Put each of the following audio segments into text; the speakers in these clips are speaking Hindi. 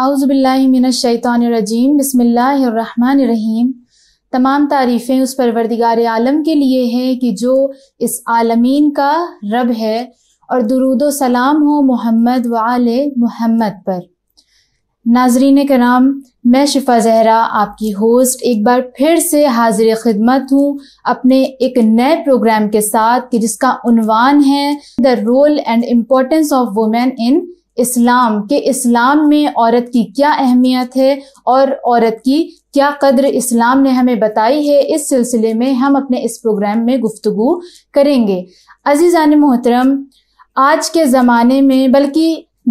आउज़बिल्लिमिनशैतरजीम बसमीम तमाम तारीफ़ें उस परवरदिगार आलम के लिए हैं कि जो इस आलमीन का रब है और दरुदो सलाम हो मोहम्मद वाल मोहम्मद पर नाजरीन कराम मैं शिफा जहरा आपकी होस्ट एक बार फिर से हाजिर खिदमत हूँ अपने एक नए प्रोग्राम के साथ कि जिसका है the role and importance of women in Islam के इस्लाम में औरत की क्या अहमियत है और औरत की क्या कदर इस्लाम ने हमें बताई है इस सिलसिले में हम अपने इस प्रोग्राम में गुफ्तु करेंगे अजीज़ान मोहतरम आज के ज़माने में बल्कि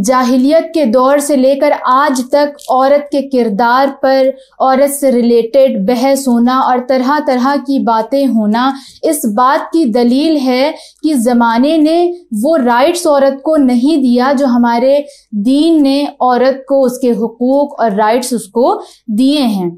जाहिलियत के दौर से लेकर आज तक औरत के किरदार पर औरत से रिलेटेड बहस होना और तरह तरह की बातें होना इस बात की दलील है कि ज़माने ने वो राइट्स औरत को नहीं दिया जो हमारे दीन ने औरत को उसके हकूक़ और राइट्स उसको दिए हैं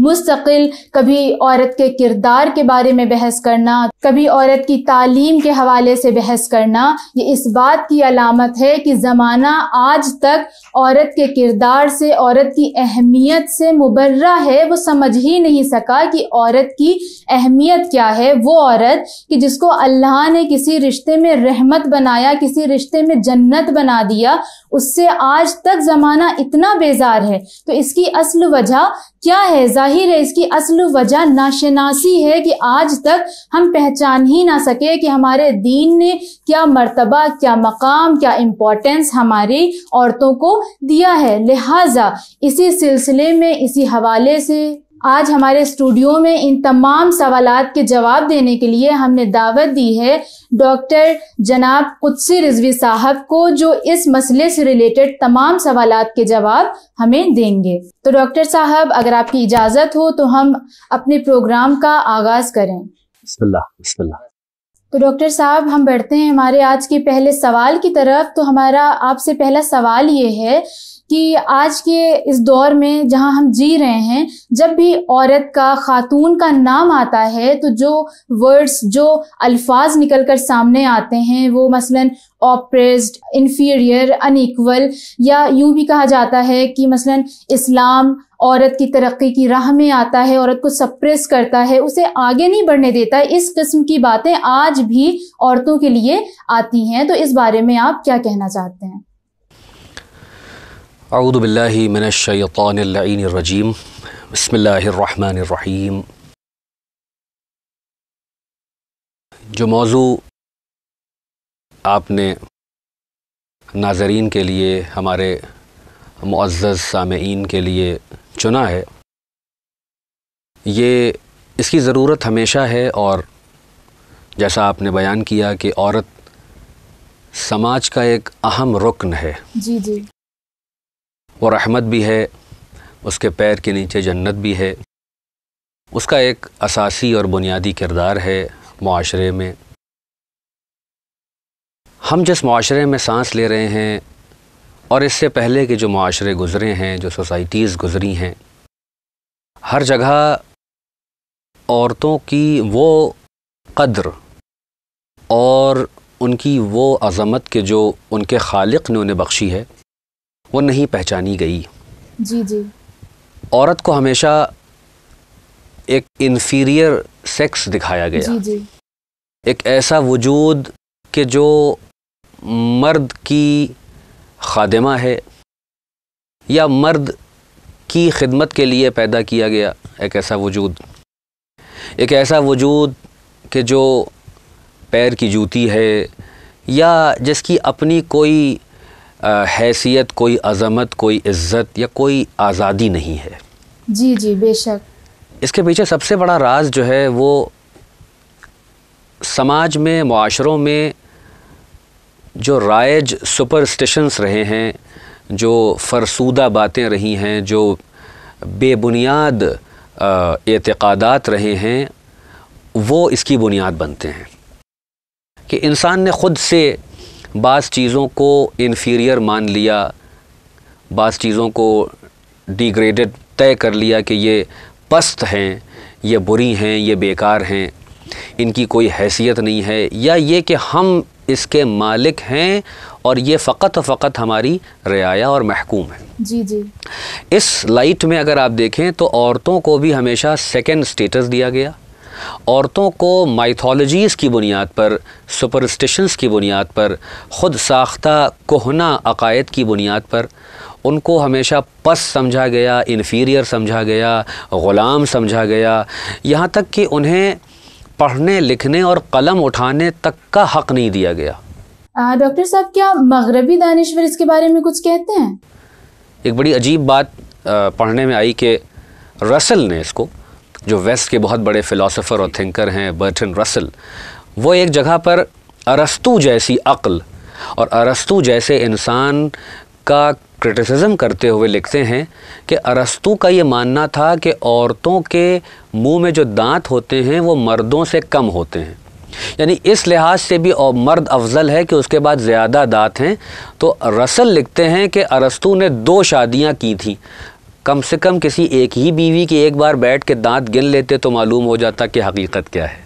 मुस्तकिल कभी औरत के किरदार के बारे में बहस करना कभी औरत की तालीम के हवाले से बहस करना ये इस बात की अलामत है कि ज़माना आज तक औरत के किरदार से औरत की अहमियत से मुबर्रा है वो समझ ही नहीं सका कि औरत की अहमियत क्या है वो औरत कि जिसको अल्लाह ने किसी रिश्ते में रहमत बनाया किसी रिश्ते में जन्नत बना दिया उससे आज तक ज़माना इतना बेजार है तो इसकी असल वजह क्या है जाहिर है इसकी असल वजह नाशनासी है कि आज तक हम पहचान ही ना सके कि हमारे दीन ने क्या मर्तबा क्या मकाम क्या इम्पोर्टेंस हमारी औरतों को दिया है लिहाजा इसी सिलसिले में इसी हवाले से आज हमारे स्टूडियो में इन तमाम सवाल के जवाब देने के लिए हमने दावत दी है डॉक्टर जनाब कुत्सी रिजवी साहब को जो इस मसले से रिलेटेड तमाम सवाल के जवाब हमें देंगे तो डॉक्टर साहब अगर आपकी इजाज़त हो तो हम अपने प्रोग्राम का आगाज़ करें तो डॉक्टर साहब हम बढ़ते हैं हमारे आज के पहले सवाल की तरफ तो हमारा आपसे पहला सवाल ये है कि आज के इस दौर में जहां हम जी रहे हैं जब भी औरत का खातून का नाम आता है तो जो वर्ड्स जो अल्फाज निकल कर सामने आते हैं वो मसलन ऑप्रेस्ड इन्फीरियर अनइक्वल या यूं भी कहा जाता है कि मसलन इस्लाम औरत की तरक्की की राह में आता है औरत को सप्रेस करता है उसे आगे नहीं बढ़ने देता इस किस्म की बातें आज भी औरतों के लिए आती हैं तो इस बारे में आप क्या कहना चाहते हैं الرحمن बसमीम जो मौजू आपने नाजरीन के लिए हमारे मुआज़ सामीन के लिए चुना है ये इसकी ज़रूरत हमेशा है और जैसा आपने बयान किया कि औरत समाज का एक अहम रुकन है जी जी वो रहमत भी है उसके पैर के नीचे जन्नत भी है उसका एक असासी और बुनियादी किरदार है माशरे में हम जिस माशरे में सांस ले रहे हैं और इससे पहले के जो माशरे गुज़रे हैं जो सोसाइटीज़ गुज़री हैं हर जगह औरतों की वो कद्र और उनकी वो अज़मत के जो उनके खालिक ने उन्हें बख्शी है वो नहीं पहचानी गई जी जी औरत को हमेशा एक इन्फीरियर सेक्स दिखाया गया जी जी एक ऐसा वजूद कि जो मर्द की खादमा है या मर्द की खिदमत के लिए पैदा किया गया एक ऐसा वजूद एक ऐसा वजूद कि जो पैर की जूती है या जिसकी अपनी कोई हैसियत कोई अज़मत कोई इज़्ज़त या कोई आज़ादी नहीं है जी जी बेशक इसके पीछे सबसे बड़ा राज जो है वो समाज में माशरों में जो राइज सुपरस्टिशंस रहे हैं जो फरसूदा बातें रही हैं जो बेबुनियाद एतक़ादात रहे हैं वो इसकी बुनियाद बनते हैं कि इंसान ने ख़ुद से बाज़ चीज़ों को इन्फीरियर मान लिया बाज़ चीज़ों को डिग्रेडेड तय कर लिया कि ये पस्त हैं ये बुरी हैं ये बेकार हैं इनकी कोई हैसियत नहीं है या ये कि हम इसके मालिक हैं और ये फ़कत फ़कत हमारी रियाया और महकूम है जी जी इस लाइट में अगर आप देखें तो औरतों को भी हमेशा सेकेंड स्टेटस दिया गया औरतों को माइथोलॉजीज़ की बुनियाद पर सुपरस्टिशंस की बुनियाद पर ख़ुद साख्ता कोहना अकायद की बुनियाद पर उनको हमेशा पस समझा गया इन्फीरियर समझा गया ग़ुलाम समझा गया यहाँ तक कि उन्हें पढ़ने लिखने और कलम उठाने तक का हक़ नहीं दिया गया डॉक्टर साहब क्या मगरबी दानश्वर इसके बारे में कुछ कहते हैं एक बड़ी अजीब बात पढ़ने में आई कि रसल ने इसको जो वेस्ट के बहुत बड़े फ़िलासफ़र और थिंकर हैं बर्टन रसल वो एक जगह पर अरस्तु जैसी अक्ल और अरस्तु जैसे इंसान का क्रिटिसिज्म करते हुए लिखते हैं कि अरस्तु का ये मानना था कि औरतों के मुंह में जो दांत होते हैं वो मर्दों से कम होते हैं यानी इस लिहाज से भी और मर्द अफजल है कि उसके बाद ज़्यादा दांत हैं तो रसल लिखते हैं कि अरस्तु ने दो शादियां की थी कम से कम किसी एक ही बीवी के एक बार बैठ के दांत गिन लेते तो मालूम हो जाता कि हकीकत क्या है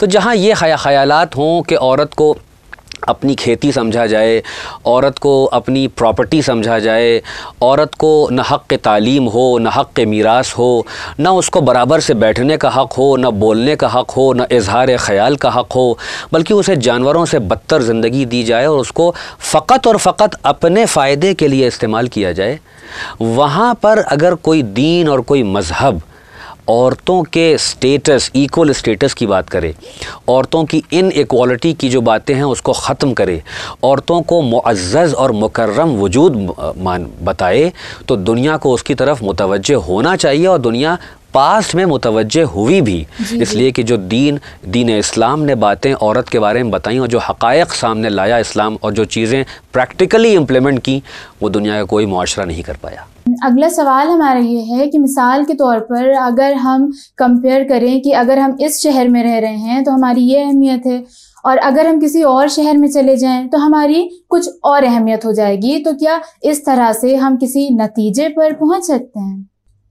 तो जहाँ ये ख्यालात हों कि औरत को अपनी खेती समझा जाए औरत को अपनी प्रॉपर्टी समझा जाए औरत को न हक़ तालीम हो न हक़ के मीरास हो न उसको बराबर से बैठने का हक़ हो न बोलने का हक़ हो न इजहार ख्याल का हक़ हो बल्कि उसे जानवरों से बदतर ज़िंदगी दी जाए और उसको फ़कत और फ़कत अपने फ़ायदे के लिए इस्तेमाल किया जाए वहाँ पर अगर कोई दीन और कोई मज़हब औरतों के स्टेटस इक्वल स्टेटस की बात करे औरतों की इन इक्वालिटी की जो बातें हैं उसको ख़त्म करे औरतों को मुआज़ और मुकर्रम वजूद मान बताए तो दुनिया को उसकी तरफ मुतवजह होना चाहिए और दुनिया पास्ट में मुतवजह हुई भी इसलिए कि जो दीन दीन इस्लाम ने बातें औरत के बारे में बताई और जो हक़ायक सामने लाया इस्लाम और जो चीज़ें प्रैक्टिकली इम्प्लीमेंट की वो दुनिया का कोई मुआरा नहीं कर पाया अगला सवाल हमारा ये है कि मिसाल के तौर पर अगर हम कंपेयर करें कि अगर हम इस शहर में रह रहे हैं तो हमारी ये अहमियत है और अगर हम किसी और शहर में चले जाएं तो हमारी कुछ और अहमियत हो जाएगी तो क्या इस तरह से हम किसी नतीजे पर पहुंच सकते हैं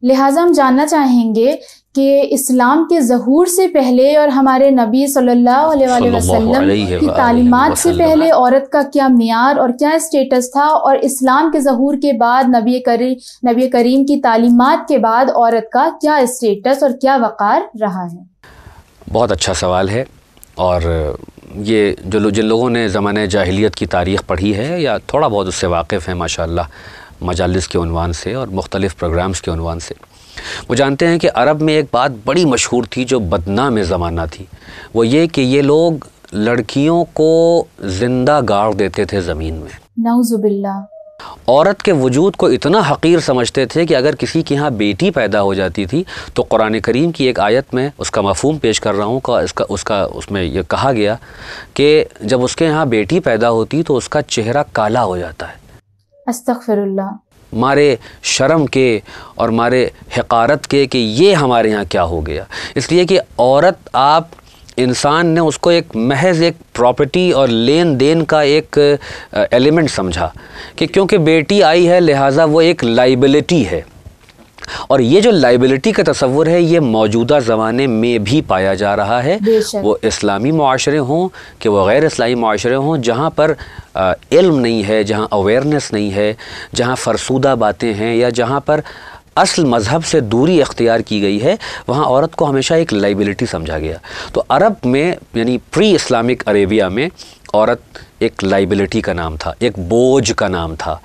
लिहाजा हम जानना चाहेंगे कि इस्लाम के जहूर से पहले और हमारे नबी सल्लल्लाहु अलैहि वसल्लम की तालीमत से पहले औरत का क्या मैार और क्या स्टेटस था और इस्लाम के जहूर के बाद नबी करी नबी करीम की तालीमत के बाद औरत का क्या स्टेटस और क्या वक़ार रहा है बहुत अच्छा सवाल है और ये जो लो, जिन लोगों ने ज़माने जाहिलियत की तारीख़ पढ़ी है या थोड़ा बहुत उससे वाकिफ़ है माशाल्लाह मजालस के उनवान से और मुख्तलिफ़ प्रोग्राम्स के उनवान से वो जानते हैं कि अरब में एक बात बड़ी मशहूर थी जो बदनाम ज़माना थी वो ये कि ये लोग लड़कियों को ज़िंदा गाड़ देते थे ज़मीन में नाउजुबिल्ला औरत के वजूद को इतना हकीर समझते थे कि अगर किसी के यहाँ बेटी पैदा हो जाती थी तो कुरान करीम की एक आयत में उसका मफहम पेश कर रहा हूँ का इसका उसका उसमें यह कहा गया कि जब उसके यहाँ बेटी पैदा होती तो उसका चेहरा काला हो जाता है अस्तफ़िरल्ला मारे शर्म के और मारे हकारत के कि ये हमारे यहाँ क्या हो गया इसलिए कि औरत आप इंसान ने उसको एक महज एक प्रॉपर्टी और लेन देन का एक एलिमेंट uh, समझा कि क्योंकि बेटी आई है लिहाजा वो एक लाइबिलिटी है और ये जो लाइबिलिटी का तस्वुर है ये मौजूदा ज़माने में भी पाया जा रहा है वो इस्लामी माशरे हों कि वह गैर इस्लामी माशरे हों जहाँ पर आ, इल्म नहीं है जहाँ अवेयरनेस नहीं है जहाँ फरसूदा बातें हैं या जहाँ पर असल मज़हब से दूरी इख्तियार की गई है वहाँ औरत को हमेशा एक लाइबिलिटी समझा गया तो अरब में यानी प्री इस्लामिक अरेबिया में औरत एक लाइबिलिटी का नाम था एक बोझ का नाम था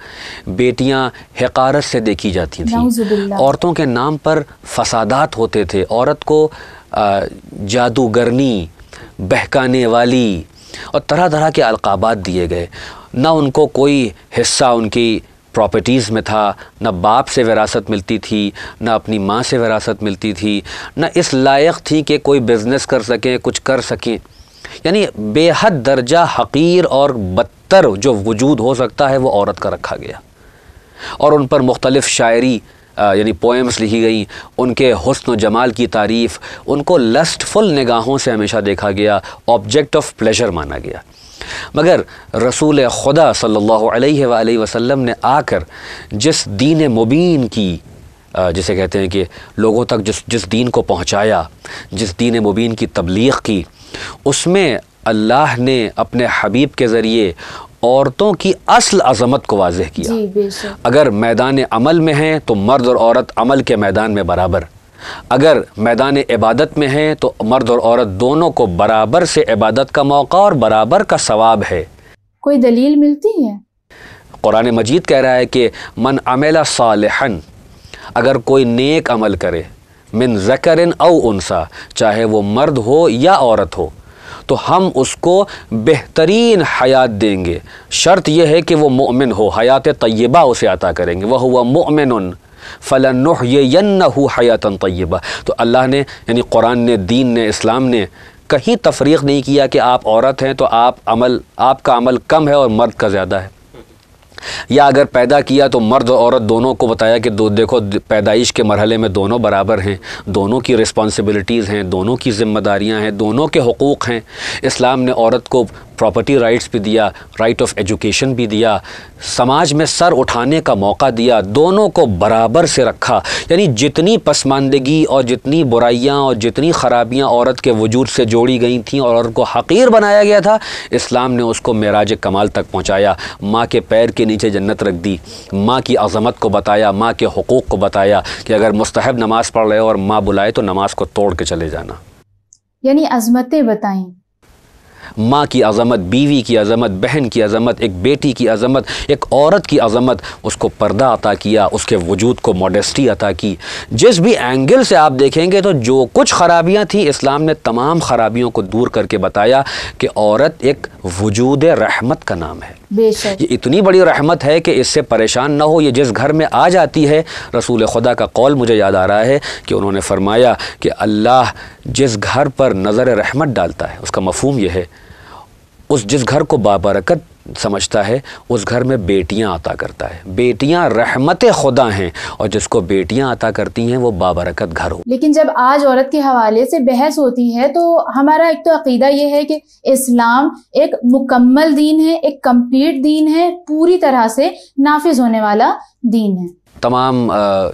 बेटियां हकारत से देखी जाती थीं औरतों के नाम पर फसादात होते थे औरत को जादूगरनी बहकाने वाली और तरह तरह के अलकाबात दिए गए ना उनको कोई हिस्सा उनकी प्रॉपर्टीज़ में था ना बाप से विरासत मिलती थी ना अपनी माँ से विरासत मिलती थी ना इस लायक थी कि कोई बिज़नेस कर सकें कुछ कर सकें यानी बेहद दर्जा हकीर और बदतर जो वजूद हो सकता है वो औरत का रखा गया और उन पर मुख्तलिफ़ शायरी यानी पोएम्स लिखी गई उनके हसन व जमाल की तारीफ़ उनको लस्टफुल निगाहों से हमेशा देखा गया ऑब्जेक्ट ऑफ प्लेजर माना गया मगर रसूल खुदा सल्लल्लाहु अलैहि सल्ला वसल्लम ने आकर जिस दीन मुबीन की जिसे कहते हैं कि लोगों तक जिस जिस दीन को पहुंचाया जिस दीन मुबीन की तबलीग की उसमें अल्लाह ने अपने हबीब के ज़रिए औरतों की असल अजमत को वाजह किया अगर मैदान अमल में हैं तो मर्द और औरत अमल के मैदान में बराबर अगर मैदान इबादत में हैं तो मर्द और औरत दोनों को बराबर से इबादत का मौका और बराबर का सवाब है कोई दलील मिलती है कुरान मजीद कह रहा है कि मन अमेला सालहन अगर कोई नेक अमल करे मिन जकर अव उनसा चाहे वो मर्द हो या औरत हो तो हम उसको बेहतरीन हयात देंगे शर्त यह है कि वो मोमिन हो हयात तय्यबा उसे अता करेंगे वह हुआ मोमिन फ़लन हो हयातन तय्यबा तो अल्लाह ने यानी कुरान ने दीन ने इस्लाम ने कहीं तफरीक नहीं किया कि आप औरत हैं तो आप अमल आपका अमल कम है और मर्द का ज़्यादा है या अगर पैदा किया तो मर्द और औरत दोनों को बताया कि दो देखो पैदाइश के मरहले में दोनों बराबर हैं दोनों की रिस्पॉन्सिबिलिटीज़ हैं दोनों की ज़िम्मेदारियाँ हैं दोनों के हकूक़ हैं इस्लाम ने औरत को प्रॉपर्टी राइट्स भी दिया राइट ऑफ एजुकेशन भी दिया समाज में सर उठाने का मौका दिया दोनों को बराबर से रखा यानी जितनी पसमानदगी और जितनी बुराइयाँ और जितनी ख़राबियाँ औरत के वजूद से जोड़ी गई थी और औरत को हकीर बनाया गया था इस्लाम ने उसको मेराज कमाल तक पहुँचाया माँ के पैर के नीचे जन्नत रख दी माँ की अज़मत को बताया माँ के हकूक़ को बताया कि अगर मुस्तहब नमाज़ पढ़ रहे हो और माँ बुलाए तो नमाज को तोड़ के चले जाना यानी अजमतें बताएं माँ की अजमत बीवी की अजमत बहन की अजमत एक बेटी की अजमत एक औरत की अजमत उसको पर्दा अता किया उसके वजूद को मॉडेस्टी अता की जिस भी एंगल से आप देखेंगे तो जो कुछ खराबियाँ थी इस्लाम ने तमाम खराबियों को दूर करके बताया कि औरत एक वजूद रहमत का नाम है ये इतनी बड़ी रहमत है कि इससे परेशान ना हो ये जिस घर में आ जाती है रसूल खुदा का कौल मुझे याद आ रहा है कि उन्होंने फरमाया कि अल्लाह जिस घर पर नज़र रहमत डालता है उसका मफहम यह है उस जिस घर को बाबरकत समझता है उस घर में बेटियां आता करता है बेटियां रहमत खुदा हैं और जिसको बेटियां आता करती हैं वो बाबरकत घर हो लेकिन जब आज औरत के हवाले से बहस होती है तो हमारा एक तो अकीदा ये है कि इस्लाम एक मुकम्मल दीन है एक कम्प्लीट दीन है पूरी तरह से नाफिज होने वाला दीन है तमाम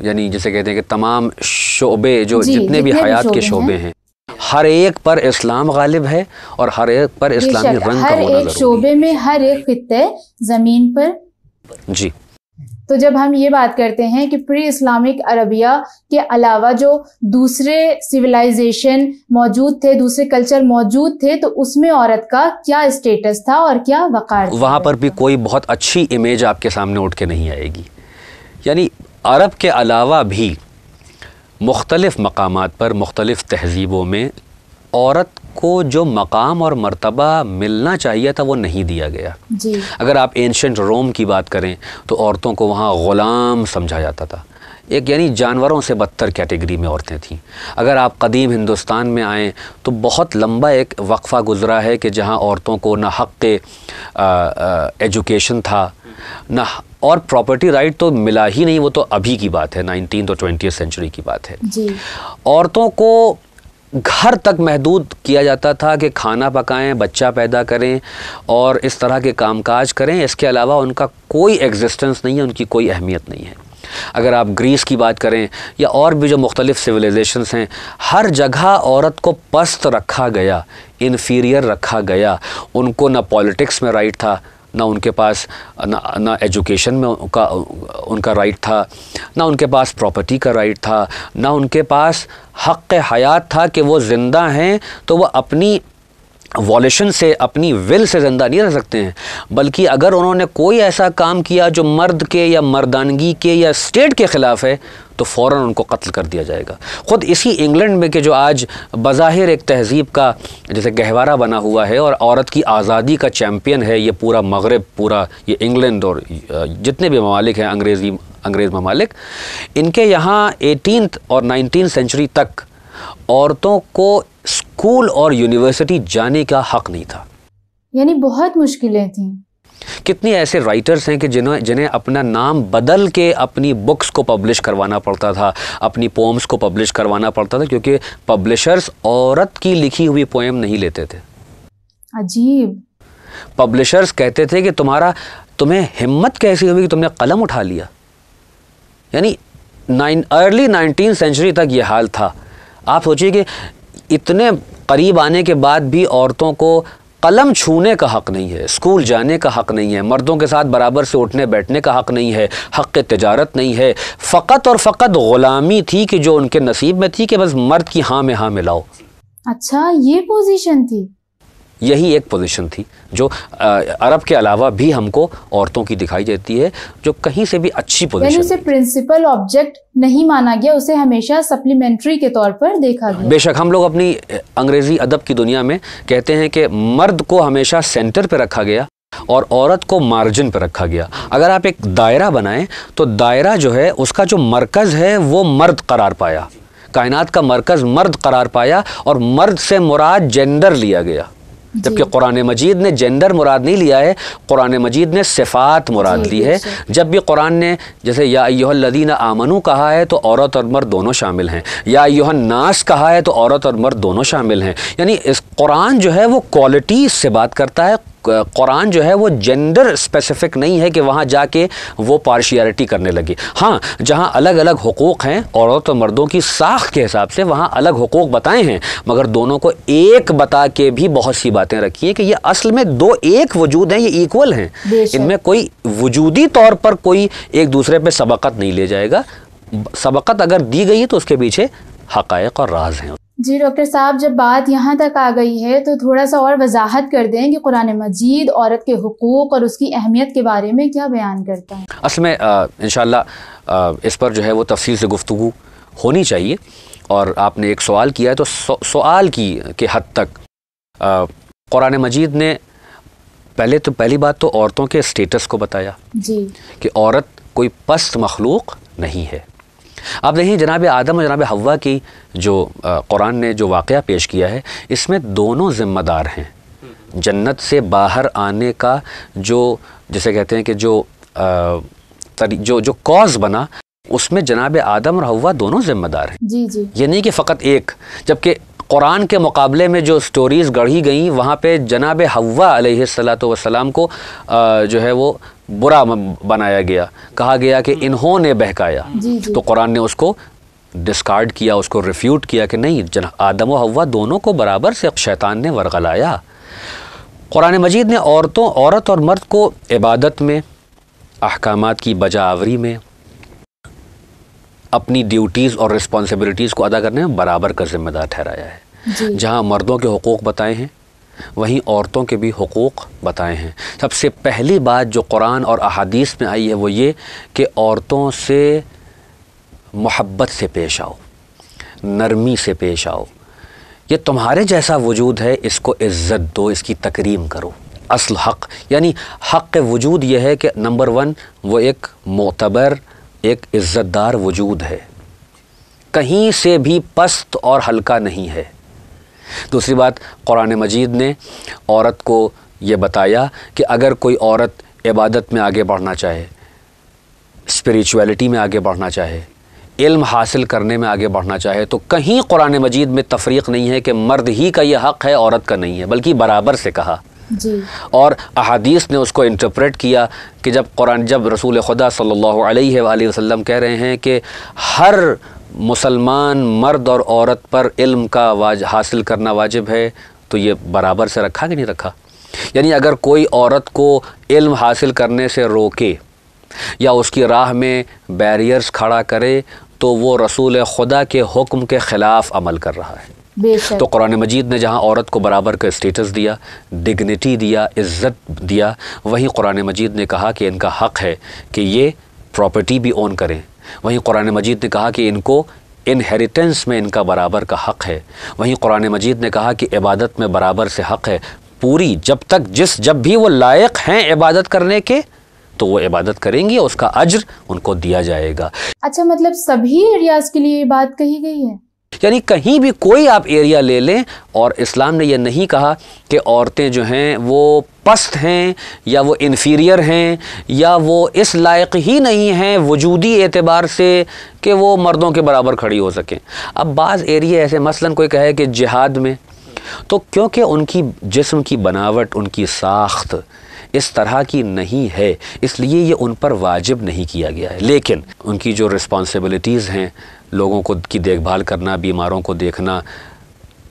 यानी जैसे कहते हैं कि तमाम शोबे जो जितने, जितने भी हयात के शोबे हैं हर एक पर इस्लाम गालिब है और हर एक पर इस्लामी रंग हर का एक शोबे में हर एक खत्ते ज़मीन पर जी तो जब हम ये बात करते हैं कि प्री इस्लामिक अरबिया के अलावा जो दूसरे सिविलाइजेशन मौजूद थे दूसरे कल्चर मौजूद थे तो उसमें औरत का क्या स्टेटस था और क्या वक़ार वहाँ पर भी कोई बहुत अच्छी इमेज आपके सामने उठ के नहीं आएगी यानी अरब के अलावा भी मुख्तलफ़ मकाम पर मुख्तलिफ़ तहज़ीबों में औरत को जो मकाम और मरतबा मिलना चाहिए था वो नहीं दिया गया जी। अगर आप एंशंट रोम की बात करें तो औरतों को वहाँ ग़ुलाम समझा जाता था एक यानी जानवरों से बदतर कैटेगरी में औरतें थीं अगर आप कदीम हिंदुस्तान में आएँ तो बहुत लंबा एक वक्फ़ा गुज़रा है कि जहाँ औरतों को ना हक़ एजुकेशन था ना और प्रॉपर्टी राइट तो मिला ही नहीं वो तो अभी की बात है नाइनटीन और ट्वेंटी सेंचुरी की बात है औरतों को घर तक महदूद किया जाता था कि खाना पकाएं बच्चा पैदा करें और इस तरह के कामकाज करें इसके अलावा उनका कोई एग्जिस्टेंस नहीं है उनकी कोई अहमियत नहीं है अगर आप ग्रीस की बात करें या और भी जो मुख्तलिफ सिविलाइजेशंस हैं हर जगह औरत को पस्त रखा गया इन्फीरियर रखा गया उनको ना पॉलिटिक्स में राइट था ना उनके पास ना ना एजुकेशन में उनका उनका राइट था ना उनके पास प्रॉपर्टी का राइट था ना उनके पास हक़ हयात था कि वो ज़िंदा हैं तो वह अपनी वॉलेशन से अपनी विल से ज़िंदा नहीं रह सकते हैं बल्कि अगर उन्होंने कोई ऐसा काम किया जो मर्द के या मर्दानगी के या स्टेट के ख़िलाफ़ है तो फ़ौर उनको कत्ल कर दिया जाएगा ख़ुद इसी इंग्लैंड में कि जो आज बज़ाहिर एक तहज़ीब का जैसे गहवारा बना हुआ है और औरत की आज़ादी का चैम्पियन है ये पूरा मगरब पूरा ये इंग्लैंड और जितने भी ममालिक हैं अंग्रेज़ी अंग्रेज़ ममालिक इनके यहाँ एटीन और नाइनटीन सेंचुरी तक औरतों को स्कूल और यूनिवर्सिटी जाने का हक नहीं था यानी बहुत मुश्किलें थी कितने ऐसे राइटर्स हैं कि जिन्हें जिन्हें अपना नाम बदल के अपनी बुक्स को पब्लिश करवाना पड़ता था अपनी पोम्स को पब्लिश करवाना पड़ता था क्योंकि पब्लिशर्स औरत की लिखी हुई पोएम नहीं लेते थे अजीब पब्लिशर्स कहते थे कि तुम्हारा तुम्हें हिम्मत कैसी हुई कि तुमने कलम उठा लिया यानी नाइन अर्ली नाइनटीन सेंचुरी तक यह हाल था आप सोचिए कि इतने करीब आने के बाद भी औरतों को कलम छूने का हक़ नहीं है स्कूल जाने का हक़ नहीं है मर्दों के साथ बराबर से उठने बैठने का हक़ नहीं है हक़ तजारत नहीं है फ़कत और फ़कत ग़ुलामी थी कि जो उनके नसीब में थी कि बस मर्द की हाँ में हाँ मिलाओ अच्छा ये पोजीशन थी यही एक पोजीशन थी जो अरब के अलावा भी हमको औरतों की दिखाई देती है जो कहीं से भी अच्छी पोजीशन उसे प्रिंसिपल ऑब्जेक्ट नहीं माना गया उसे हमेशा सप्लीमेंट्री के तौर पर देखा गया बेशक हम लोग अपनी अंग्रेजी अदब की दुनिया में कहते हैं कि मर्द को हमेशा सेंटर पर रखा गया और औरत को मार्जिन पर रखा गया अगर आप एक दायरा बनाएं तो दायरा जो है उसका जो मरकज़ है वो मर्द करार पाया कायनात का मरकज़ मर्द करार पाया और मर्द से मुराद जेंडर लिया गया जबकि कुरान मजीद ने जेंडर मुराद नहीं लिया है कुरान मजीद ने सिफ़ात मुराद ली है जब भी कुरान ने जैसे या लदीन आमनू कहा है तो औरत और मर्द दोनों शामिल हैं या नास कहा है तो औरत और मर्द दोनों शामिल हैं यानी इस कुरान जो है वो क्वालिटी से बात करता है कुरान जो है वो जेंडर स्पेसिफिक नहीं है कि वहाँ जाके वो पार्शियलिटी करने लगी हाँ जहाँ अलग अलग हकूक़ हैं औरत और मर्दों की साख के हिसाब से वहाँ अलग हकूक़ बताए हैं मगर दोनों को एक बता के भी बहुत सी बातें रखी हैं कि ये असल में दो एक वजूद हैं ये इक्वल हैं इनमें कोई वजूदी तौर पर कोई एक दूसरे पर सबकत नहीं ले जाएगा सबकत अगर दी गई है तो उसके पीछे हक़ और राज हैं जी डॉक्टर साहब जब बात यहाँ तक आ गई है तो थोड़ा सा और वजाहत कर दें कि कुरान मजीद औरत के हकूक़ और उसकी अहमियत के बारे में क्या बयान करता है असल में इन इस पर जो है वो तफसील से गुफ्तु होनी चाहिए और आपने एक सवाल किया है तो सवाल की के हद तक कुरान मजीद ने पहले तो पहली बात तो औरतों के स्टेटस को बताया जी कि औरत कोई पस्त मखलूक नहीं है आप देखिए जनाब आदम और जनाब हवा की जो कुरान ने जो वाक़ पेश किया है इसमें दोनों ज़िम्मेदार हैं जन्नत से बाहर आने का जो जैसे कहते हैं कि जो आ, जो जो कॉज बना उसमें जनाब आदम और हवा दोनों ज़िम्मेदार हैं जी जी ये नहीं कि फ़कत एक जबकि कुरान के मुकाबले में जो स्टोरीज़ गढ़ी गई वहाँ पे जनाब हवा सलाम को जो है वो बुरा बनाया गया कहा गया कि इन्होंने बहकाया तो कुरान ने उसको डिस्कार्ड किया उसको रिफ्यूट किया कि नहीं जना आदम हवा दोनों को बराबर से शैतान ने वरगलाया कुरान मजीद ने औरतों औरत और मर्द को इबादत में अहकाम की बजावरी में अपनी ड्यूटीज़ और रिस्पॉन्सिबिलिटीज़ को अदा करने में बराबर का जिम्मेदार ठहराया है जहाँ मर्दों के हकूक़ बताए हैं वहीं औरतों के भी हकूक़ बताए हैं सबसे पहली बात जो कुरान और अहादीस में आई है वो ये कि औरतों से मोहब्बत से पेश आओ नरमी से पेश आओ ये तुम्हारे जैसा वजूद है इसको इज़्ज़त दो इसकी तकरीम करो असल हक़ यानी हक़ वजूद यह है कि नंबर वन वो एक मोतबर एक इज़्ज़तदार वजूद है कहीं से भी पस्त और हल्का नहीं है दूसरी बात कुरान मजीद ने औरत को ये बताया कि अगर कोई औरत इबादत में आगे बढ़ना चाहे स्पिरिचुअलिटी में आगे बढ़ना चाहे इल्म हासिल करने में आगे बढ़ना चाहे तो कहीं कुरान मजीद में तफरीक नहीं है कि मर्द ही का यह हक़ है औरत का नहीं है बल्कि बराबर से कहा और अहादीस ने उसको इंटरप्रेट किया कि जब कुरान जब रसूल खुदा सल्लल्लाहु अलैहि वसल्लम कह रहे हैं कि हर मुसलमान मर्द और औरत पर इल्म का वाज हासिल करना वाजिब है तो ये बराबर से रखा कि नहीं रखा यानी अगर कोई औरत को इल्म हासिल करने से रोके या उसकी राह में बैरियर्स खड़ा करे तो वो रसूल खुदा के हुक्म के ख़िलाफ़ अमल कर रहा है तो कुरान मजीद ने जहाँ औरत को बराबर का स्टेटस दिया डिग्निटी दिया इज़्ज़त दिया वहीं कुरान मजीद ने कहा कि इनका हक़ है कि ये प्रॉपर्टी भी ओन करें वहीं कुरान मजीद ने कहा कि इनको इनहेरिटेंस में इनका बराबर का हक़ है वहीं कुरान मजीद ने कहा कि इबादत में बराबर से हक़ है पूरी जब तक जिस जब भी वो लायक हैं इबादत करने के तो वो इबादत करेंगी उसका अज्र उनको दिया जाएगा अच्छा मतलब सभी एरियाज के लिए ये बात कही गई है यानी कहीं भी कोई आप एरिया ले लें और इस्लाम ने यह नहीं कहा कि औरतें जो हैं वो पस्त हैं या वो इन्फीरियर हैं या वो इस लायक ही नहीं हैं वजूदी एतबार से कि वो मर्दों के बराबर खड़ी हो सकें अब बाज़ एरिया ऐसे मसलन कोई कहे कि जिहाद में तो क्योंकि उनकी जिस्म की बनावट उनकी साख्त इस तरह की नहीं है इसलिए ये उन पर वाजिब नहीं किया गया है लेकिन उनकी जो रिस्पॉन्सिबिलिटीज़ हैं लोगों को की देखभाल करना बीमारों को देखना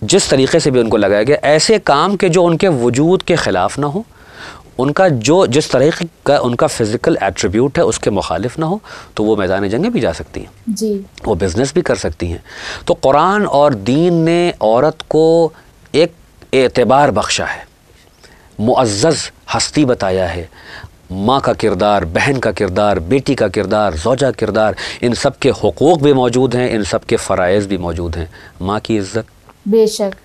जिस तरीके से भी उनको लगाया गया ऐसे काम के जो उनके वजूद के ख़िलाफ़ ना हो उनका जो जिस तरीक़े का उनका फ़िज़िकल एट्रीब्यूट है उसके मुखालिफ ना हो तो वो मैदान जंगे भी जा सकती हैं जी वो बिज़नेस भी कर सकती हैं तो कुरान और दीन ने औरत को एक एतबार बख्शा है मुआज़ हस्ती बताया है माँ का किरदार बहन का किरदार बेटी का किरदार जोजा किरदार इन सब के हकूक़ भी मौजूद हैं इन सब के फ़रज़ भी मौजूद हैं माँ की इज़्ज़त बेशक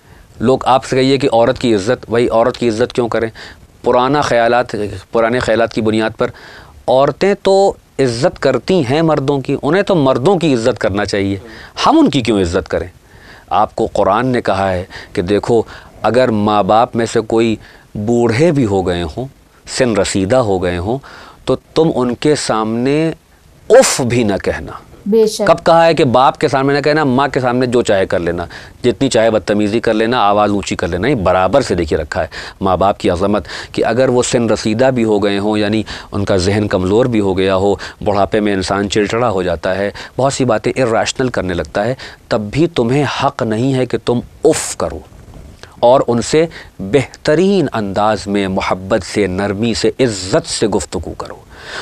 लोग आपसे कहिए कि औरत की इज़्ज़त वही औरत की इज़्ज़त क्यों करें पुराना ख्याल पुराने ख्याल की बुनियाद पर औरतें तो इज़्ज़त करती हैं मर्दों की उन्हें तो मर्दों की इज़्ज़त करना चाहिए हम उनकी क्यों इज़्ज़त करें आपको कुरान ने कहा है कि देखो अगर माँ बाप में से कोई बूढ़े भी हो गए हों सिन रसीदा हो गए हों तो तुम उनके सामने उफ भी ना कहना कब कहा है कि बाप के सामने ना कहना माँ के सामने जो चाहे कर लेना जितनी चाहे बदतमीज़ी कर लेना आवाज़ ऊंची कर लेना ये बराबर से देखिए रखा है माँ बाप की अजमत कि अगर वो सिन रसीदा भी हो गए हों यानी उनका जहन कमज़ोर भी हो गया हो बुढ़ापे में इंसान चिड़चिड़ा हो जाता है बहुत सी बातें इरेशनल करने लगता है तब भी तुम्हें हक़ नहीं है कि तुम उफ़ करो और उनसे बेहतरीन अंदाज में मोहब्बत से नरमी से इज़्ज़त से गुफ्तु करो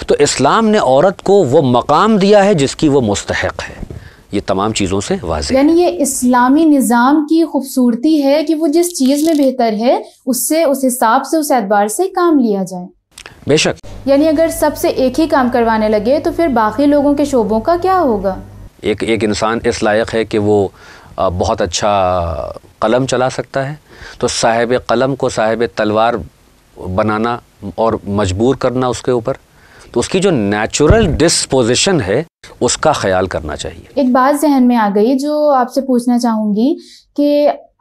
तो इस्लाम ने औरत को वो मकाम दिया है जिसकी वो मुस्तक है ये तमाम चीज़ों से वाज यानी ये इस्लामी निज़ाम की खूबसूरती है कि वो जिस चीज़ में बेहतर है उससे उस हिसाब से उस एतबार से काम लिया जाए बेशक यानी अगर सबसे एक ही काम करवाने लगे तो फिर बाकी लोगों के शोबों का क्या होगा एक एक इंसान इस लायक है कि वो बहुत अच्छा कलम चला सकता है तो साहेब कलम को साहेब तलवार बनाना और मजबूर करना उसके ऊपर तो उसकी जो नेचुरल डिस्पोजिशन है उसका ख्याल करना चाहिए एक बात जहन में आ गई जो आपसे पूछना चाहूँगी कि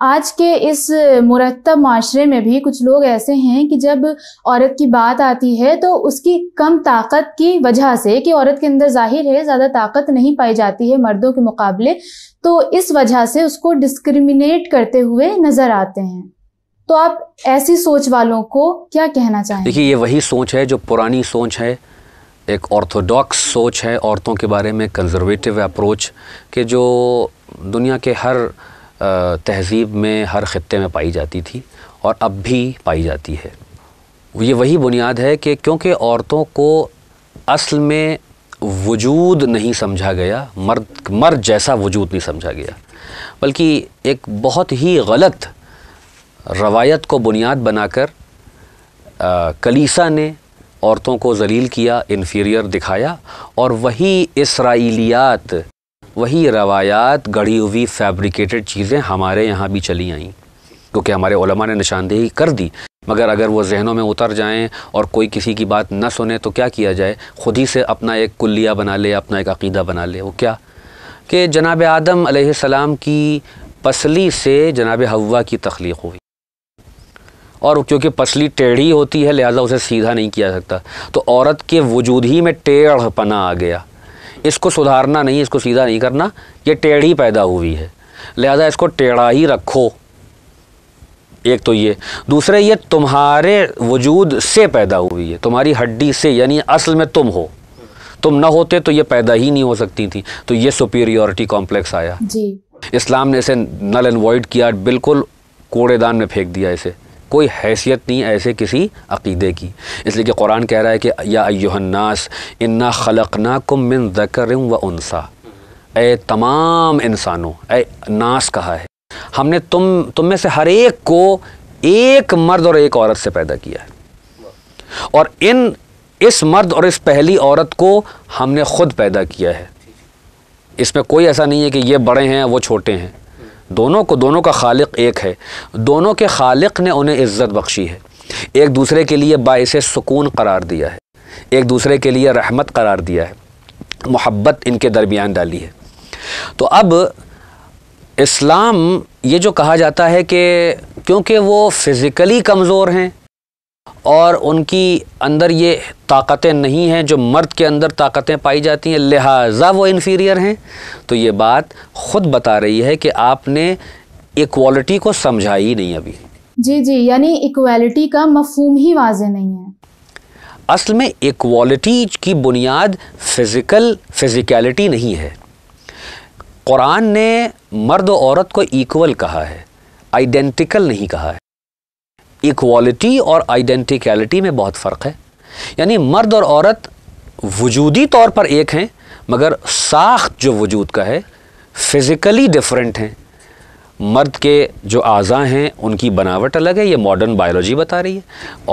आज के इस मुरतब माशरे में भी कुछ लोग ऐसे हैं कि जब औरत की बात आती है तो उसकी कम ताकत की वजह से कि औरत के अंदर जाहिर है ज़्यादा ताकत नहीं पाई जाती है मर्दों के मुकाबले तो इस वजह से उसको डिस्क्रिमिनेट करते हुए नज़र आते हैं तो आप ऐसी सोच वालों को क्या कहना चाहेंगे देखिए ये वही सोच है जो पुरानी सोच है एक ऑर्थोडॉक्स सोच है औरतों के बारे में कंजर्वेटिव अप्रोच के जो दुनिया के हर तहज़ीब में हर ख़त्े में पाई जाती थी और अब भी पाई जाती है ये वही बुनियाद है कि क्योंकि औरतों को असल में वजूद नहीं समझा गया मर्द मर्द जैसा वजूद नहीं समझा गया बल्कि एक बहुत ही गलत रवायत को बुनियाद बनाकर कलीसा ने औरतों को जलील किया इन्फीरियर दिखाया और वही इसराइलियात वही रवायात गढ़ी हुई फैब्रिकेटेड चीज़ें हमारे यहाँ भी चली आईं क्योंकि हमारे ओलमा ने निशानदेही कर दी मगर अगर वो जहनों में उतर जाएं और कोई किसी की बात न सुने तो क्या किया जाए खुद ही से अपना एक कुल्लिया बना ले अपना एक अकीदा बना ले वो क्या कि जनाब आदम सलाम की पसली से जनाब हवा की तख्लीक हुई और क्योंकि पसली टेढ़ी होती है लिहाजा उसे सीधा नहीं किया सकता तो औरत के वजूद ही में टेढ़ पना आ गया इसको सुधारना नहीं इसको सीधा नहीं करना ये टेढ़ी पैदा हुई है लिहाजा इसको टेढ़ा ही रखो एक तो ये दूसरे ये तुम्हारे वजूद से पैदा हुई है तुम्हारी हड्डी से यानी असल में तुम हो तुम ना होते तो ये पैदा ही नहीं हो सकती थी तो ये सुपीरियोरिटी कॉम्प्लेक्स आया जी इस्लाम ने इसे नल एंड वॉइड किया बिल्कुल कूड़ेदान में फेंक दिया इसे कोई हैसियत नहीं ऐसे किसी अकीदे की इसलिए कि कुरान कह रहा है कि या अयोहन्नास इन्ना खलकना कुम मिन ज़कर व उनसा ए तमाम इंसानों ए नास कहा है हमने तुम तुम में से हर एक को एक मर्द और एक औरत से पैदा किया है और इन इस मर्द और इस पहली औरत को हमने खुद पैदा किया है इसमें कोई ऐसा नहीं है कि ये बड़े हैं वो छोटे हैं दोनों को दोनों का खालिक एक है दोनों के खालिक ने उन्हें इज़्ज़त बख्शी है एक दूसरे के लिए बायस सुकून करार दिया है एक दूसरे के लिए रहमत करार दिया है मोहब्बत इनके दरमियान डाली है तो अब इस्लाम ये जो कहा जाता है कि क्योंकि वो फ़िज़िकली कमज़ोर हैं और उनकी अंदर ये ताकतें नहीं हैं जो मर्द के अंदर ताकतें पाई जाती हैं लिहाजा वो इन्फीरियर हैं तो ये बात ख़ुद बता रही है कि आपने इक्वालिटी को समझा ही नहीं अभी जी जी यानी इक्वालिटी का मफहम ही वाज नहीं है असल में इक्वालिटी की बुनियाद फिज़िकल फिज़िकलिटी नहीं है कुरान ने मर्द औरत को इक्वल कहा है आइडेंटिकल नहीं कहा है इक्वालिटी और आइडेंटिकलिटी में बहुत फ़र्क है यानी मर्द और औरत वजूदी तौर पर एक हैं मगर साख्त जो वजूद का है फ़िज़िकली डिफरेंट हैं मर्द के जो अज़ा हैं उनकी बनावट अलग है ये मॉडर्न बायोलॉजी बता रही है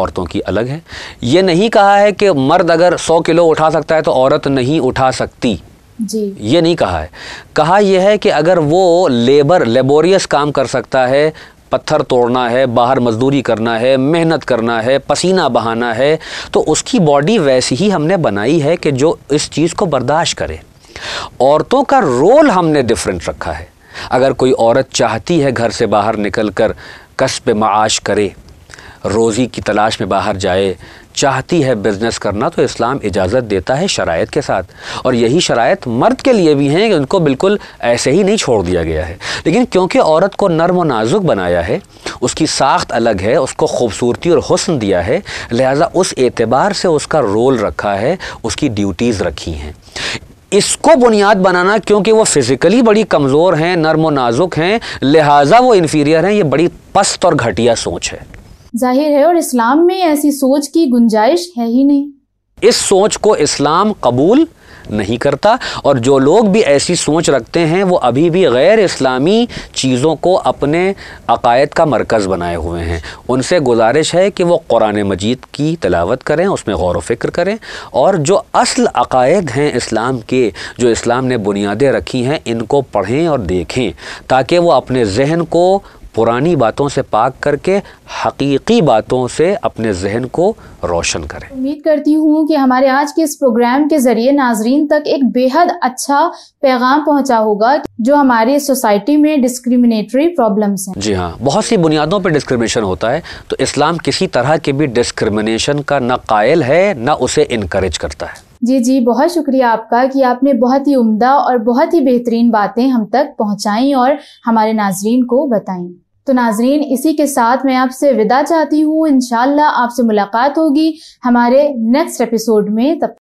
औरतों की अलग है ये नहीं कहा है कि मर्द अगर 100 किलो उठा सकता है तो औरत नहीं उठा सकती जी ये नहीं कहा है कहा यह है कि अगर वो लेबर लेबोरियस काम कर सकता है पत्थर तोड़ना है बाहर मजदूरी करना है मेहनत करना है पसीना बहाना है तो उसकी बॉडी वैसी ही हमने बनाई है कि जो इस चीज़ को बर्दाश्त करे औरतों का रोल हमने डिफरेंट रखा है अगर कोई औरत चाहती है घर से बाहर निकल कर कस्ब माश करे रोज़ी की तलाश में बाहर जाए चाहती है बिजनेस करना तो इस्लाम इजाज़त देता है शरात के साथ और यही शरात मर्द के लिए भी हैं कि उनको बिल्कुल ऐसे ही नहीं छोड़ दिया गया है लेकिन क्योंकि औरत को नरम व नाजुक बनाया है उसकी साख्त अलग है उसको खूबसूरती और हसन दिया है लिहाजा उस एतबार से उसका रोल रखा है उसकी ड्यूटीज़ रखी हैं इसको बुनियाद बनाना क्योंकि वो फिज़िकली बड़ी कमज़ोर हैं नरम व नाजुक हैं लिहाजा वो इन्फीरियर हैं ये बड़ी पस्त और घटिया सोच है जाहिर है और इस्लाम में ऐसी सोच की गुंजाइश है ही नहीं इस सोच को इस्लाम कबूल नहीं करता और जो लोग भी ऐसी सोच रखते हैं वो अभी भी गैर इस्लामी चीज़ों को अपने अकायद का मरकज़ बनाए हुए हैं उनसे गुजारिश है कि वो कुरान मजीद की तलावत करें उसमें गौर व करें और जो असल अकायद हैं इस्लाम के जो इस्लाम ने बुनियादें रखी हैं इनको पढ़ें और देखें ताकि वो अपने जहन को पुरानी बातों से पाक करके हकीकी बातों से अपने जहन को रोशन करें उम्मीद करती हूँ कि हमारे आज के इस प्रोग्राम के ज़रिए नाजरीन तक एक बेहद अच्छा पैगाम पहुँचा होगा जो हमारी सोसाइटी में डिस्क्रिमिनेटरी प्रॉब्लम्स हैं जी हाँ बहुत सी बुनियादों पर डिस्क्रिमिनेशन होता है तो इस्लाम किसी तरह के भी डिस्क्रिमिनेशन का न कायल है न उसे इनक्रेज करता है जी जी बहुत शुक्रिया आपका कि आपने बहुत ही उम्दा और बहुत ही बेहतरीन बातें हम तक पहुँचाई और हमारे नाजरीन को बताई तो नाजरीन इसी के साथ मैं आपसे विदा चाहती हूँ इन आपसे मुलाकात होगी हमारे नेक्स्ट एपिसोड में तब